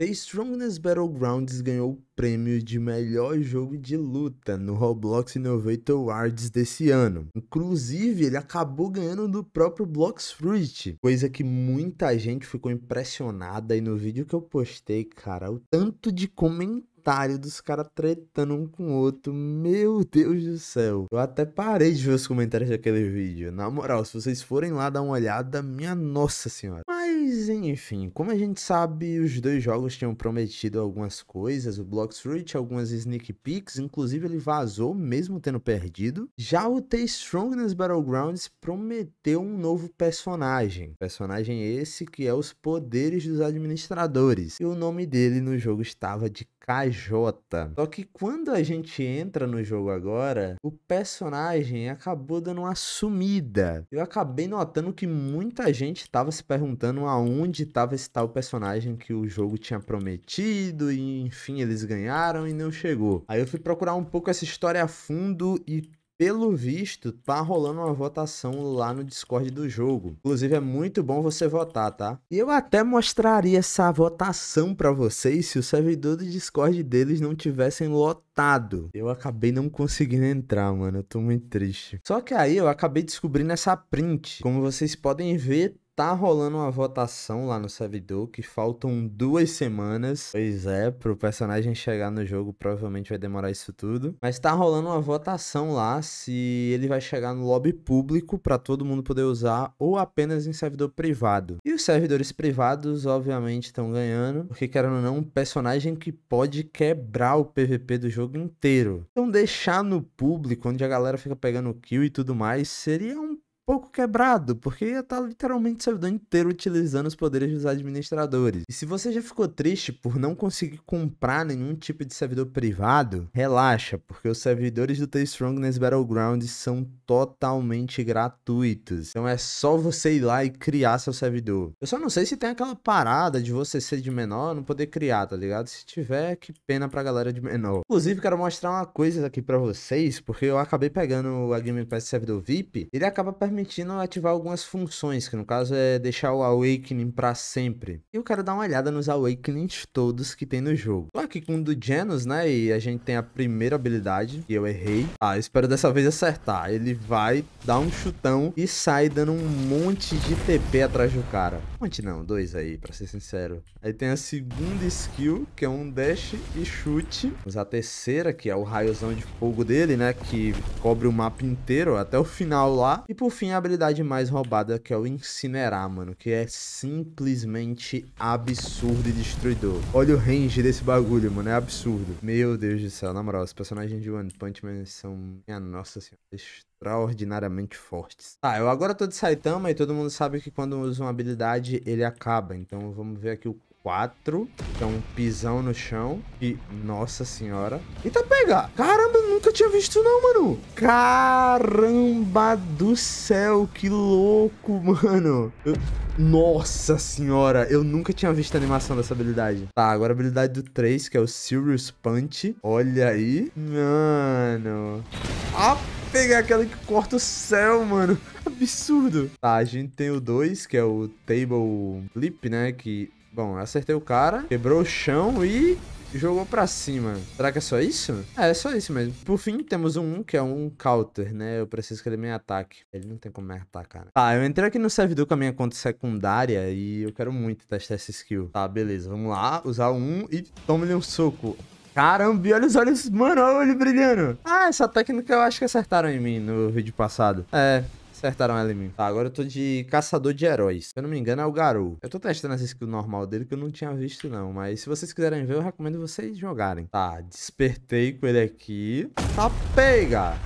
The Strongest Battlegrounds ganhou o prêmio de melhor jogo de luta no Roblox Innovator Awards desse ano. Inclusive, ele acabou ganhando do próprio Bloxfruit, coisa que muita gente ficou impressionada e no vídeo que eu postei, cara, o tanto de comentários comentário dos caras tretando um com o outro. Meu Deus do céu. Eu até parei de ver os comentários daquele vídeo. Na moral, se vocês forem lá dar uma olhada, minha nossa senhora. Mas, enfim, como a gente sabe, os dois jogos tinham prometido algumas coisas. O Blocks Fruit, algumas sneak peeks. Inclusive, ele vazou, mesmo tendo perdido. Já o The Strongness Battlegrounds prometeu um novo personagem. Personagem esse que é os poderes dos administradores. E o nome dele no jogo estava de KJ. Só que quando a gente entra no jogo agora, o personagem acabou dando uma sumida. Eu acabei notando que muita gente estava se perguntando aonde estava esse tal personagem que o jogo tinha prometido e enfim, eles ganharam e não chegou. Aí eu fui procurar um pouco essa história a fundo e pelo visto, tá rolando uma votação lá no Discord do jogo. Inclusive, é muito bom você votar, tá? E eu até mostraria essa votação para vocês se o servidor do Discord deles não tivessem lotado. Eu acabei não conseguindo entrar, mano. Eu tô muito triste. Só que aí eu acabei descobrindo essa print. Como vocês podem ver, Tá rolando uma votação lá no servidor que faltam duas semanas. Pois é, pro personagem chegar no jogo provavelmente vai demorar isso tudo. Mas tá rolando uma votação lá se ele vai chegar no lobby público para todo mundo poder usar ou apenas em servidor privado. E os servidores privados, obviamente, estão ganhando, porque querendo ou não, um personagem que pode quebrar o PVP do jogo inteiro. Então deixar no público, onde a galera fica pegando kill e tudo mais, seria um pouco quebrado, porque ia estar tá literalmente seu servidor inteiro utilizando os poderes dos administradores. E se você já ficou triste por não conseguir comprar nenhum tipo de servidor privado, relaxa, porque os servidores do The Strongness Battleground são totalmente gratuitos. Então é só você ir lá e criar seu servidor. Eu só não sei se tem aquela parada de você ser de menor não poder criar, tá ligado? Se tiver, que pena pra galera de menor. Inclusive, quero mostrar uma coisa aqui pra vocês, porque eu acabei pegando a Game Pass servidor VIP, ele acaba permitindo permitindo ativar algumas funções, que no caso é deixar o Awakening para sempre. E eu quero dar uma olhada nos Awakenings todos que tem no jogo. Tô aqui com o do Janus, né? E a gente tem a primeira habilidade, e eu errei. Ah, espero dessa vez acertar. Ele vai dar um chutão e sai dando um monte de TP atrás do cara. Um monte não, dois aí, pra ser sincero. Aí tem a segunda skill, que é um dash e chute. Vamos a terceira, que é o raiozão de fogo dele, né? Que cobre o mapa inteiro até o final lá. E por fim, tem a habilidade mais roubada, que é o Incinerar, mano. Que é simplesmente absurdo e destruidor. Olha o range desse bagulho, mano. É absurdo. Meu Deus do céu, na moral, os personagens de One Punch Man são... Minha nossa senhora, extraordinariamente fortes. Tá, eu agora tô de Saitama e todo mundo sabe que quando usa uma habilidade, ele acaba. Então vamos ver aqui o 4, que é um pisão no chão. E, nossa senhora. Eita, tá pega! Caramba, nunca tinha visto não, mano. Caramba do céu, que louco, mano. Eu... Nossa senhora, eu nunca tinha visto a animação dessa habilidade. Tá, agora a habilidade do 3, que é o Serious Punch. Olha aí. Mano. Ah, pegar aquela que corta o céu, mano. Absurdo. Tá, a gente tem o 2, que é o Table Flip, né? Que Bom, acertei o cara, quebrou o chão e jogou pra cima. Será que é só isso? É, é só isso mesmo. Por fim, temos um que é um counter, né? Eu preciso que ele me ataque. Ele não tem como me atacar, né? Tá, eu entrei aqui no servidor com a minha conta secundária e eu quero muito testar essa skill. Tá, beleza. Vamos lá, usar um e toma-lhe um soco. Caramba, olha os olhos, mano, olha o olho brilhando. Ah, essa técnica eu acho que acertaram em mim no vídeo passado. É, Acertaram ela em mim. Tá, agora eu tô de caçador de heróis. Se eu não me engano, é o Garou. Eu tô testando essa skill normal dele que eu não tinha visto, não. Mas se vocês quiserem ver, eu recomendo vocês jogarem. Tá, despertei com ele aqui. Tá, pega!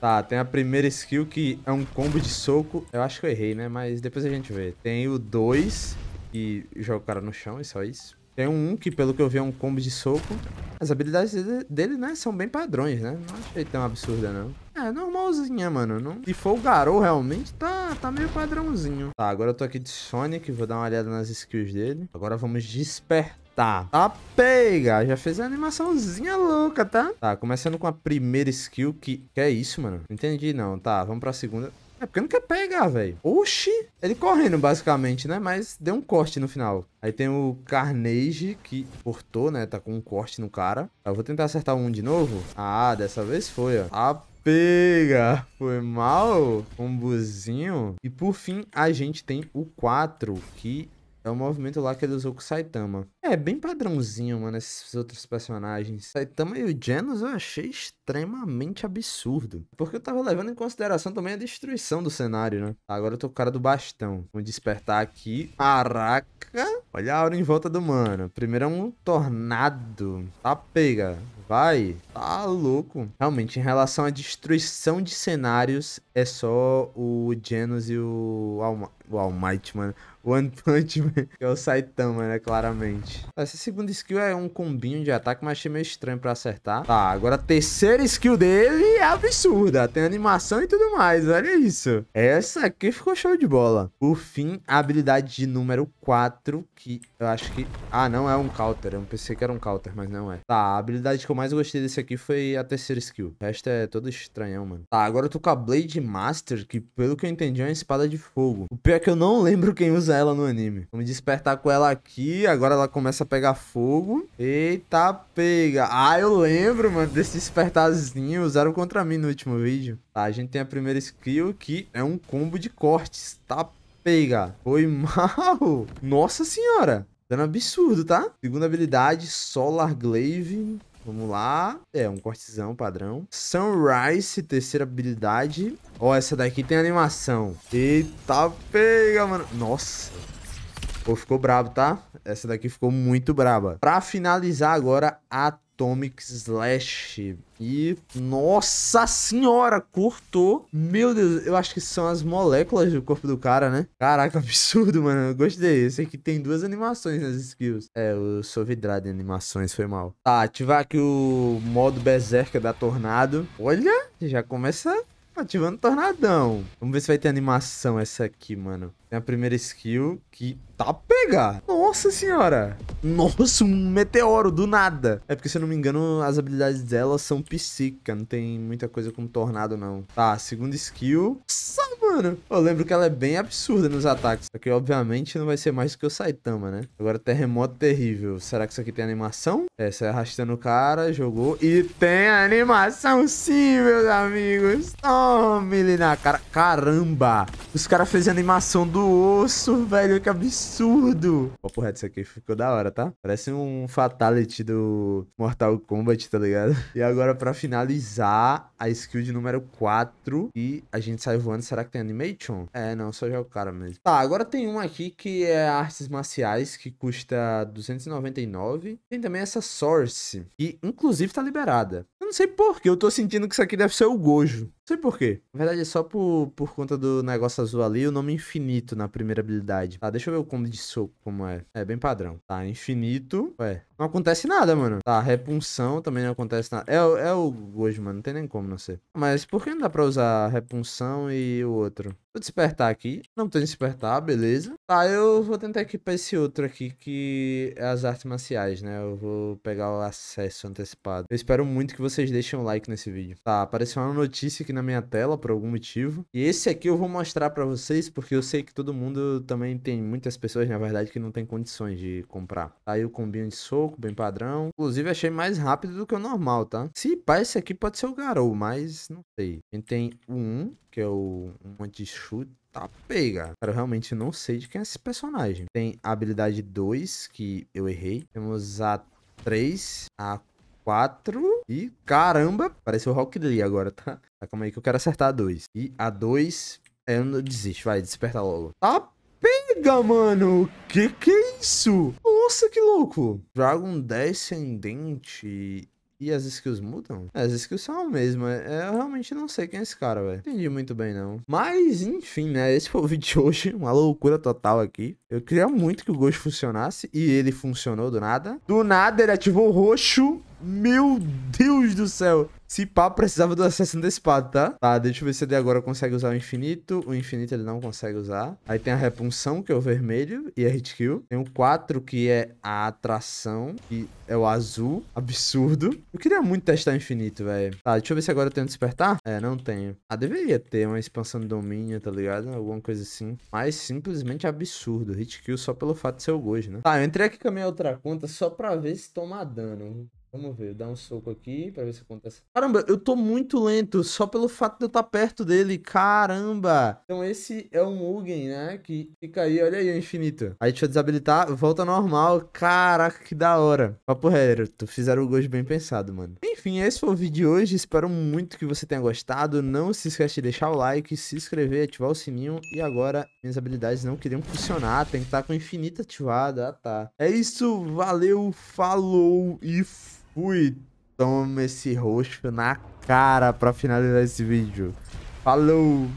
Tá, tem a primeira skill que é um combo de soco. Eu acho que eu errei, né? Mas depois a gente vê. Tem o 2, que joga o cara no chão, é só isso. Tem um que, pelo que eu vi, é um combo de soco. As habilidades dele, né, são bem padrões, né? Não achei tão absurda, não. É, normalzinha, mano. Não... Se for o Garou, realmente, tá, tá meio padrãozinho. Tá, agora eu tô aqui de Sonic, vou dar uma olhada nas skills dele. Agora vamos despertar. Tá, pega! Já fez a animaçãozinha louca, tá? Tá, começando com a primeira skill, que... Que é isso, mano? Não entendi, não. Tá, vamos pra segunda. É porque não quer pegar, velho. Oxi! Ele correndo, basicamente, né? Mas deu um corte no final. Aí tem o Carnage, que cortou, né? Tá com um corte no cara. Eu vou tentar acertar um de novo. Ah, dessa vez foi, ó. Ah, pega. Foi mal. Um buzinho. E por fim, a gente tem o 4, que é um movimento lá que ele usou com o Saitama. É bem padrãozinho, mano, esses outros personagens. Saitama e o Genos eu achei extremamente absurdo. Porque eu tava levando em consideração também a destruição do cenário, né? Agora eu tô com o cara do bastão. Vou despertar aqui. Caraca! Olha a hora em volta do mano. Primeiro é um tornado. Tá pega. Vai. Tá louco. Realmente, em relação à destruição de cenários, é só o Genos e o Alma o Almighty, mano. O One Punch Man, que é o Saitama, né? Claramente. Essa segunda skill é um combinho de ataque, mas achei meio estranho pra acertar. Tá, agora a terceira skill dele é absurda. Tem animação e tudo mais, olha isso. Essa aqui ficou show de bola. Por fim, a habilidade de número 4, que eu acho que... Ah, não, é um counter. Eu pensei que era um counter, mas não é. Tá, a habilidade que eu mais gostei desse aqui foi a terceira skill. O resto é todo estranhão, mano. Tá, agora eu tô com a Blade Master, que pelo que eu entendi é uma espada de fogo. O pior é que eu não lembro quem usa ela no anime. Vou me despertar com ela aqui. Agora ela começa a pegar fogo. Eita, pega. Ah, eu lembro, mano, desse despertarzinho. Usaram contra mim no último vídeo. Tá, a gente tem a primeira skill que é um combo de cortes. Tá, pega. Foi mal. Nossa senhora. Dando absurdo, tá? Segunda habilidade, Solar Glaive. Vamos lá. É, um cortezão padrão. Sunrise, terceira habilidade. Ó, oh, essa daqui tem animação. Eita, pega, mano. Nossa. Pô, ficou brabo, tá? Essa daqui ficou muito braba. Pra finalizar agora, a Atomic Slash. E, nossa senhora, cortou. Meu Deus, eu acho que são as moléculas do corpo do cara, né? Caraca, absurdo, mano. Eu gostei. Esse aqui tem duas animações nas skills. É, eu sou vidrado em animações, foi mal. Tá, ativar aqui o modo Berserker da Tornado. Olha, já começa ativando o é tornadão. Vamos ver se vai ter animação essa aqui, mano. Tem a primeira skill que tá pegar. Nossa senhora. Nossa, um meteoro do nada. É porque, se eu não me engano, as habilidades dela são psíquica. Não tem muita coisa com tornado, não. Tá, segunda skill. Salve! mano, eu lembro que ela é bem absurda nos ataques. Só que, obviamente, não vai ser mais do que o Saitama, né? Agora, terremoto terrível. Será que isso aqui tem animação? É, sai arrastando o cara, jogou. E tem animação sim, meus amigos. Tome ele na cara. Caramba! Os caras fez animação do osso, velho. Que absurdo! opa porra, isso aqui ficou da hora, tá? Parece um fatality do Mortal Kombat, tá ligado? E agora, pra finalizar, a skill de número 4. E a gente sai voando. Será que tem Animation? É, não, só é o cara mesmo. Tá, agora tem um aqui que é artes marciais, que custa 299. Tem também essa Source, que inclusive tá liberada. Eu não sei por que eu tô sentindo que isso aqui deve ser o Gojo sei por quê. Na verdade, é só por, por conta do negócio azul ali, o nome infinito na primeira habilidade. Tá, deixa eu ver o combo de soco como é. É bem padrão. Tá, infinito. Ué, não acontece nada, mano. Tá, repunção também não acontece nada. É, é o Gojo, mano. Não tem nem como não ser. Mas por que não dá pra usar repunção e o outro? Vou despertar aqui. Não tenho despertar, beleza. Tá, eu vou tentar equipar esse outro aqui, que é as artes marciais, né? Eu vou pegar o acesso antecipado. Eu espero muito que vocês deixem um like nesse vídeo. Tá, apareceu uma notícia que na minha tela por algum motivo. E esse aqui eu vou mostrar para vocês porque eu sei que todo mundo também tem muitas pessoas, na verdade, que não tem condições de comprar. Tá aí o combinho de soco, bem padrão. Inclusive, achei mais rápido do que o normal, tá? Se pá, esse aqui pode ser o Garou, mas não sei. A gente tem o 1, que é o um de chute tá pega. Cara, eu realmente não sei de quem é esse personagem. Tem a habilidade 2, que eu errei. Temos a 3, a 4 e caramba, pareceu Rock Lee agora, tá? tá? Calma aí que eu quero acertar a 2. E a 2, é, eu não desisto, vai, desperta logo. Tá pega, mano! Que que é isso? Nossa, que louco! Dragon Descendente e as skills mudam? É, as skills são a mesma. É, eu realmente não sei quem é esse cara, velho. Entendi muito bem, não. Mas, enfim, né? Esse foi o vídeo de hoje. Uma loucura total aqui. Eu queria muito que o Ghost funcionasse. E ele funcionou do nada. Do nada, ele ativou o roxo. Meu Deus do céu. Se pá, precisava do acesso antecipado, tá? Tá, deixa eu ver se ele agora consegue usar o infinito. O infinito ele não consegue usar. Aí tem a repunção, que é o vermelho, e a hit kill. Tem o 4, que é a atração, que é o azul. Absurdo. Eu queria muito testar o infinito, velho. Tá, deixa eu ver se agora eu tenho despertar. É, não tenho. Ah, deveria ter uma expansão de domínio, tá ligado? Alguma coisa assim. Mas simplesmente absurdo. Hit kill só pelo fato de ser o Gojo, né? Tá, eu entrei aqui com a minha outra conta só pra ver se toma dano. Vamos ver, dá um soco aqui pra ver se acontece. Caramba, eu tô muito lento só pelo fato de eu estar tá perto dele. Caramba! Então esse é o Mugen, né? Que fica aí, olha aí o infinito. Aí deixa eu desabilitar, volta normal. Caraca, que da hora. Papo reto, tu fizeram o gosto bem pensado, mano. Enfim, esse foi o vídeo de hoje. Espero muito que você tenha gostado. Não se esquece de deixar o like, se inscrever, ativar o sininho. E agora, minhas habilidades não queriam funcionar. Tem que estar tá com o infinito ativado. Ah, tá. É isso. Valeu, falou e... Fui. Toma esse roxo na cara pra finalizar esse vídeo. Falou!